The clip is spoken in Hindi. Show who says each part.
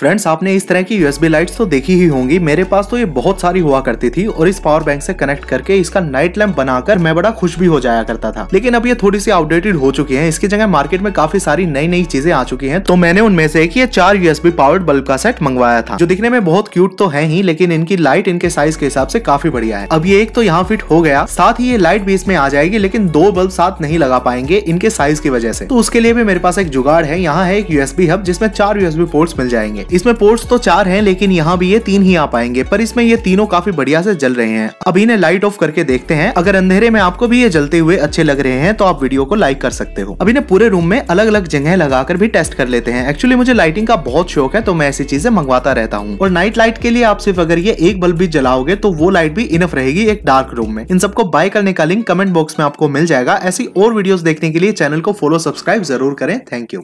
Speaker 1: फ्रेंड्स आपने इस तरह की यूएसबी लाइट्स तो देखी ही होंगी मेरे पास तो ये बहुत सारी हुआ करती थी और इस पावर बैंक से कनेक्ट करके इसका नाइट लैम्प बनाकर मैं बड़ा खुश भी हो जाया करता था लेकिन अब ये थोड़ी सी आउटडेटेड हो चुकी है इसकी जगह मार्केट में काफी सारी नई नई चीजें आ चुकी है तो मैंने उनमें से एक ये चार यूएसबी पावर्ड बल्ब का सेट मंगवाया था जो दिखने में बहुत क्यूट तो है ही लेकिन इनकी लाइट इनके साइज के हिसाब से काफी बढ़िया है अब ये एक तो यहाँ फिट हो गया साथ ही ये लाइट भी इसमें आ जाएगी लेकिन दो बल्ब साथ नहीं लगा पाएंगे इनके साइज की वजह से तो उसके लिए भी मेरे पास एक जुगाड़ है यहाँ है एक यूएसबी हब जिसमें चार यूएसबी पोर्ट्स मिल जाएंगे इसमें पोर्ट्स तो चार हैं लेकिन यहाँ भी ये तीन ही आ पाएंगे पर इसमें ये तीनों काफी बढ़िया से जल रहे हैं अभी इन्हें लाइट ऑफ करके देखते हैं अगर अंधेरे में आपको भी ये जलते हुए अच्छे लग रहे हैं तो आप वीडियो को लाइक कर सकते हो अभी पूरे रूम में अलग अलग जगह लगाकर भी टेस्ट कर लेते हैं एक्चुअली मुझे लाइटिंग का बहुत शौक है तो मैं ऐसी चीजें मंगवाता रहता हूँ और नाइट लाइट के लिए आप सिर्फ अगर ये एक बल्ब भी जलाओगे तो वो लाइट भी इनफ रहेगी एक डार्क रूम में इन सबको बाय करने का लिंक कमेंट बॉक्स में आपको मिल जाएगा ऐसी और वीडियो देखने के लिए चैनल को फॉलो सब्सक्राइब जरूर करें थैंक यू